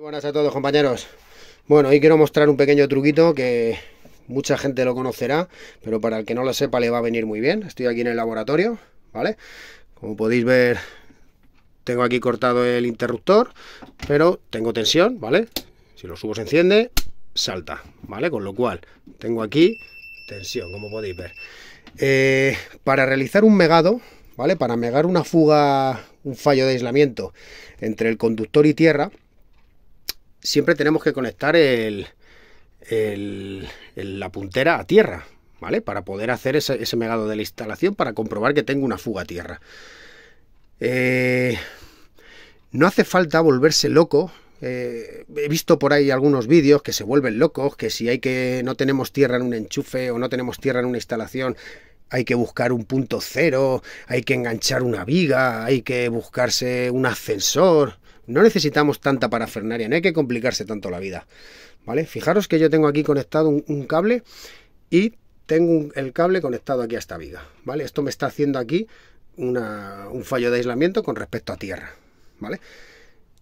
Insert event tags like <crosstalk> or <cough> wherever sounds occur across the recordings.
Buenas a todos compañeros. Bueno, hoy quiero mostrar un pequeño truquito que mucha gente lo conocerá, pero para el que no lo sepa le va a venir muy bien. Estoy aquí en el laboratorio, ¿vale? Como podéis ver, tengo aquí cortado el interruptor, pero tengo tensión, ¿vale? Si lo subo se enciende, salta, ¿vale? Con lo cual, tengo aquí tensión, como podéis ver. Eh, para realizar un megado, ¿vale? Para megar una fuga, un fallo de aislamiento entre el conductor y tierra, siempre tenemos que conectar la puntera a tierra, ¿vale? Para poder hacer ese, megado de la instalación para comprobar que tengo una fuga a tierra. Eh, no hace falta volverse loco. Eh, he visto por ahí algunos vídeos que se vuelven locos, que si hay que no tenemos tierra en un enchufe o no tenemos tierra en una instalación, hay que buscar un punto cero, hay que enganchar una viga, hay que buscarse un ascensor. No necesitamos tanta parafernaria, no hay que complicarse tanto la vida. ¿Vale? Fijaros que yo tengo aquí conectado un, cable y tengo el cable conectado aquí a esta viga. ¿Vale? Esto me está haciendo aquí un fallo de aislamiento con respecto a tierra. ¿Vale?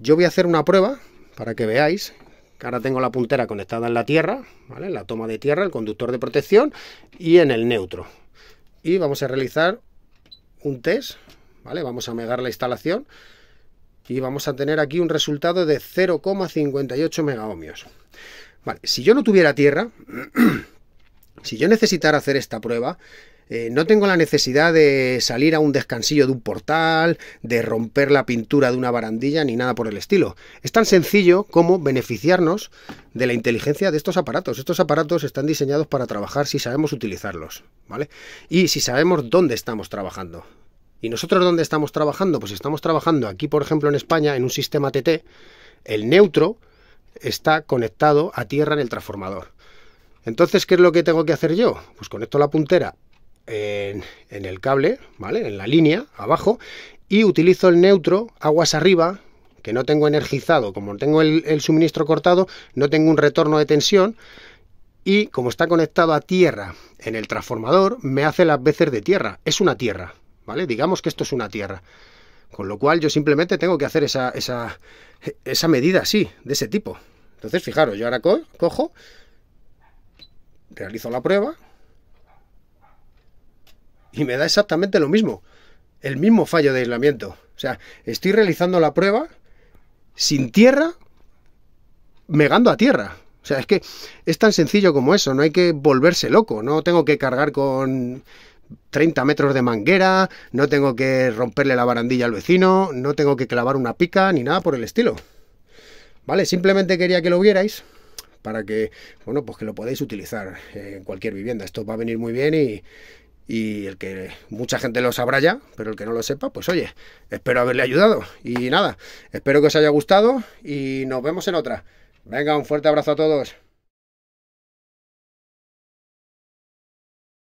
Yo voy a hacer una prueba para que veáis. Ahora tengo la puntera conectada en la tierra, ¿vale? En la toma de tierra, el conductor de protección y en el neutro. Y vamos a realizar un test, ¿vale? Vamos a megar la instalación y vamos a tener aquí un resultado de 0,58 megaohmios. Vale, si yo no tuviera tierra, <clears throat> si yo necesitara hacer esta prueba, eh, no tengo la necesidad de salir a un descansillo de un portal, de romper la pintura de una barandilla, ni nada por el estilo. Es tan sencillo como beneficiarnos de la inteligencia de estos aparatos. Estos aparatos están diseñados para trabajar si sabemos utilizarlos, ¿vale? Y si sabemos dónde estamos trabajando. ¿Y nosotros dónde estamos trabajando? Pues estamos trabajando aquí, por ejemplo, en España, en un sistema TT, el neutro está conectado a tierra en el transformador. Entonces, ¿qué es lo que tengo que hacer yo? Pues conecto la puntera en, el cable, ¿vale? En la línea, abajo, y utilizo el neutro, aguas arriba, que no tengo energizado. Como tengo el suministro cortado, no tengo un retorno de tensión. Y como está conectado a tierra en el transformador, me hace las veces de tierra. Es una tierra, Digamos que esto es una tierra. Con lo cual yo simplemente tengo que hacer esa, medida así, de ese tipo. Entonces, fijaros, yo ahora cojo, realizo la prueba y me da exactamente lo mismo. El mismo fallo de aislamiento. O sea, estoy realizando la prueba sin tierra, megando a tierra. O sea, es que es tan sencillo como eso, no hay que volverse loco, no tengo que cargar con 30 metros de manguera, no tengo que romperle la barandilla al vecino, no tengo que clavar una pica ni nada por el estilo. ¿Vale? Simplemente quería que lo vierais para que, bueno, pues que lo podáis utilizar en cualquier vivienda. Esto va a venir muy bien y, y el que mucha gente lo sabrá ya, pero el que no lo sepa, pues oye, espero haberle ayudado. Y nada, espero que os haya gustado y nos vemos en otra. Venga, un fuerte abrazo a todos.